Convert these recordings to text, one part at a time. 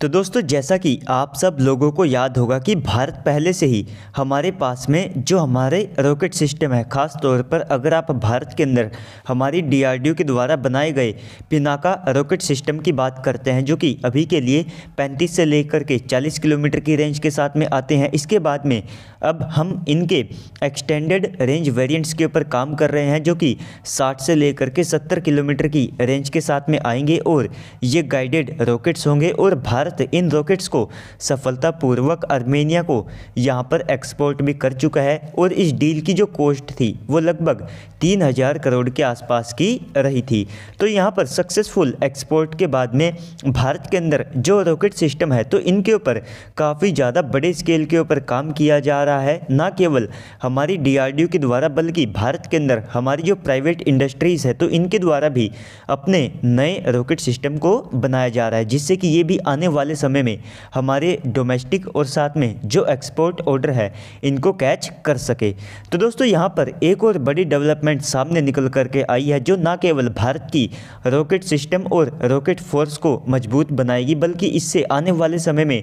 तो दोस्तों जैसा कि आप सब लोगों को याद होगा कि भारत पहले से ही हमारे पास में जो हमारे रॉकेट सिस्टम है ख़ास तौर पर अगर आप भारत के अंदर हमारी डीआरडीओ के द्वारा बनाए गए पिनाका रॉकेट सिस्टम की बात करते हैं जो कि अभी के लिए 35 से लेकर के 40 किलोमीटर की रेंज के साथ में आते हैं इसके बाद में अब हम इनके एक्सटेंडेड रेंज वेरियंट्स के ऊपर काम कर रहे हैं जो कि साठ से लेकर के सत्तर किलोमीटर की रेंज के साथ में आएंगे और ये गाइडेड रॉकेट्स होंगे और भारत भारत इन रॉकेट्स को सफलतापूर्वक आर्मेनिया को यहाँ पर एक्सपोर्ट भी कर चुका है और इस डील की जो कॉस्ट थी वो लगभग तीन हज़ार करोड़ के आसपास की रही थी तो यहाँ पर सक्सेसफुल एक्सपोर्ट के बाद में भारत के अंदर जो रॉकेट सिस्टम है तो इनके ऊपर काफ़ी ज़्यादा बड़े स्केल के ऊपर काम किया जा रहा है ना केवल हमारी डी के द्वारा बल्कि भारत के अंदर हमारी जो प्राइवेट इंडस्ट्रीज़ है तो इनके द्वारा भी अपने नए रॉकेट सिस्टम को बनाया जा रहा है जिससे कि ये भी आने वाले वाले समय में हमारे डोमेस्टिक और साथ में जो एक्सपोर्ट ऑर्डर है इनको कैच कर सके तो दोस्तों यहाँ पर एक और बड़ी डेवलपमेंट सामने निकल करके आई है जो ना केवल भारत की रॉकेट सिस्टम और रॉकेट फोर्स को मजबूत बनाएगी बल्कि इससे आने वाले समय में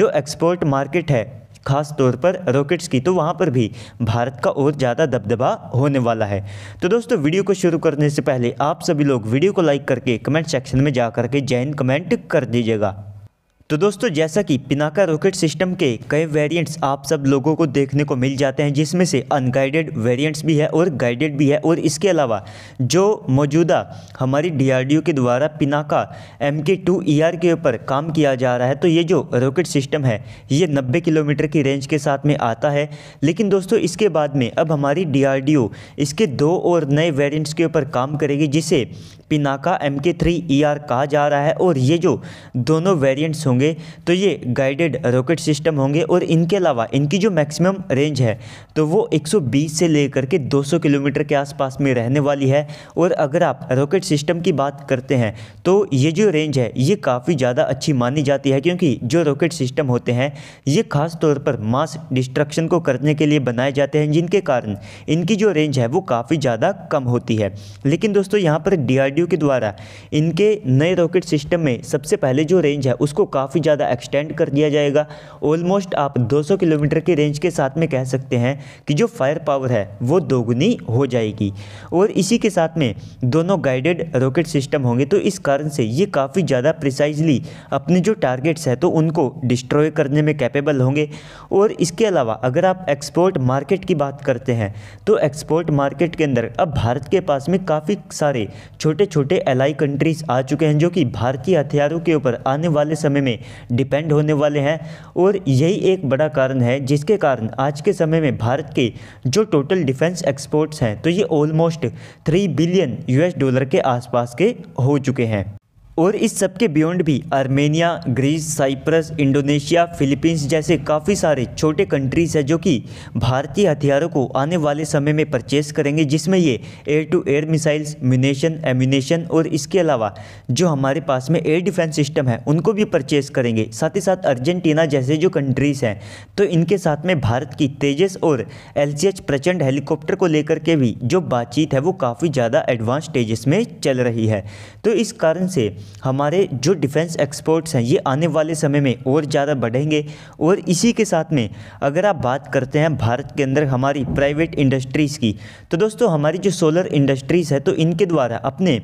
जो एक्सपोर्ट मार्केट है खास तौर पर रॉकेट्स की तो वहाँ पर भी भारत का और ज़्यादा दबदबा होने वाला है तो दोस्तों वीडियो को शुरू करने से पहले आप सभी लोग वीडियो को लाइक करके कमेंट सेक्शन में जा करके जैन कमेंट कर दीजिएगा तो दोस्तों जैसा कि पिनाका रॉकेट सिस्टम के कई वेरिएंट्स आप सब लोगों को देखने को मिल जाते हैं जिसमें से अनगाइडेड वेरिएंट्स भी है और गाइडेड भी है और इसके अलावा जो मौजूदा हमारी डीआरडीओ के द्वारा Pinaka M K two E R के ऊपर काम किया जा रहा है तो ये जो रॉकेट सिस्टम है ये नब्बे किलोमीटर की रेंज के साथ में आता है लेकिन दोस्तों इसके बाद में अब हमारी डी इसके दो और नए वेरियंट्स के ऊपर काम करेगी जिसे Pinaka M K three E R कहा जा रहा है और ये जो दोनों वेरियंट्स होंगे होंगे तो ये गाइडेड रॉकेट सिस्टम होंगे और इनके अलावा इनकी जो मैक्सिमम रेंज है तो वो 120 से लेकर के 200 किलोमीटर के आसपास में रहने वाली है और अगर आप रॉकेट सिस्टम की बात करते हैं तो ये जो रेंज है ये काफ़ी ज़्यादा अच्छी मानी जाती है क्योंकि जो रॉकेट सिस्टम होते हैं ये खास तौर पर मास डिस्ट्रक्शन को करने के लिए बनाए जाते हैं जिनके कारण इनकी जो रेंज है वो काफ़ी ज़्यादा कम होती है लेकिन दोस्तों यहाँ पर डी के द्वारा इनके नए रॉकेट सिस्टम में सबसे पहले जो रेंज है उसको काफ़ी काफ़ी ज़्यादा एक्सटेंड कर दिया जाएगा ऑलमोस्ट आप 200 किलोमीटर के रेंज के साथ में कह सकते हैं कि जो फायर पावर है वो दोगुनी हो जाएगी और इसी के साथ में दोनों गाइडेड रॉकेट सिस्टम होंगे तो इस कारण से ये काफ़ी ज़्यादा प्रिसाइजली अपने जो टारगेट्स हैं तो उनको डिस्ट्रॉय करने में कैपेबल होंगे और इसके अलावा अगर आप एक्सपोर्ट मार्केट की बात करते हैं तो एक्सपोर्ट मार्केट के अंदर अब भारत के पास में काफ़ी सारे छोटे छोटे एलाई कंट्रीज़ आ चुके हैं जो कि भारतीय हथियारों के ऊपर आने वाले समय में में डिपेंड होने वाले हैं और यही एक बड़ा कारण है जिसके कारण आज के समय में भारत के जो टोटल डिफेंस एक्सपोर्ट्स हैं तो ये almost three billion US dollar के आसपास के हो चुके हैं और इस सब के बियॉन्ड भी Armenia Greece Cyprus Indonesia Philippines जैसे काफ़ी सारे छोटे कंट्रीज़ हैं जो कि भारतीय हथियारों को आने वाले समय में परचेस करेंगे जिसमें ये air to air missiles munition ammunition और इसके अलावा जो हमारे पास में एयर डिफेंस सिस्टम है उनको भी परचेस करेंगे साथ ही साथ अर्जेंटीना जैसे जो कंट्रीज़ हैं तो इनके साथ में भारत की तेजस और एल प्रचंड हेलीकॉप्टर को लेकर के भी जो बातचीत है वो काफ़ी ज़्यादा एडवांस स्टेजेस में चल रही है तो इस कारण से हमारे जो डिफेंस एक्सपोर्ट्स हैं ये आने वाले समय में और ज़्यादा बढ़ेंगे और इसी के साथ में अगर आप बात करते हैं भारत के अंदर हमारी प्राइवेट इंडस्ट्रीज़ की तो दोस्तों हमारी जो सोलर इंडस्ट्रीज़ है तो इनके द्वारा अपने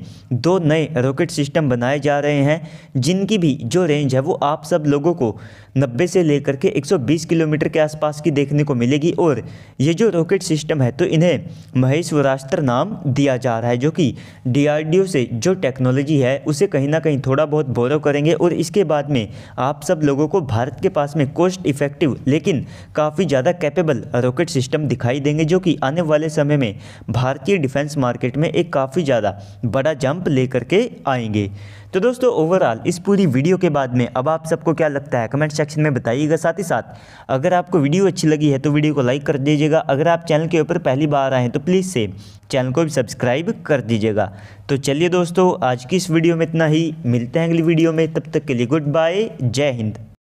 दो नए रॉकेट सिस्टम बनाए जा रहे हैं जिनकी भी जो रेंज है वो आप सब लोगों को नब्बे से लेकर के एक किलोमीटर के आसपास की देखने को मिलेगी और ये जो रॉकेट सिस्टम है तो इन्हें महेश्वरास्त्र नाम दिया जा रहा है जो कि डी से जो टेक्नोलॉजी है उसे कहीं ना कहीं थोड़ा बहुत बोरो करेंगे और इसके बाद में आप सब लोगों को भारत के पास में कॉस्ट इफेक्टिव लेकिन काफ़ी ज़्यादा कैपेबल रॉकेट सिस्टम दिखाई देंगे जो कि आने वाले समय में भारतीय डिफेंस मार्केट में एक काफ़ी ज़्यादा बड़ा जंप ले करके आएंगे तो दोस्तों ओवरऑल इस पूरी वीडियो के बाद में अब आप सबको क्या लगता है कमेंट सेक्शन में बताइएगा साथ ही साथ अगर आपको वीडियो अच्छी लगी है तो वीडियो को लाइक कर दीजिएगा अगर आप चैनल के ऊपर पहली बार आए हैं तो प्लीज़ से चैनल को भी सब्सक्राइब कर दीजिएगा तो चलिए दोस्तों आज की इस वीडियो में इतना ही मिलते हैं अगली वीडियो में तब तक के लिए गुड बाय जय हिंद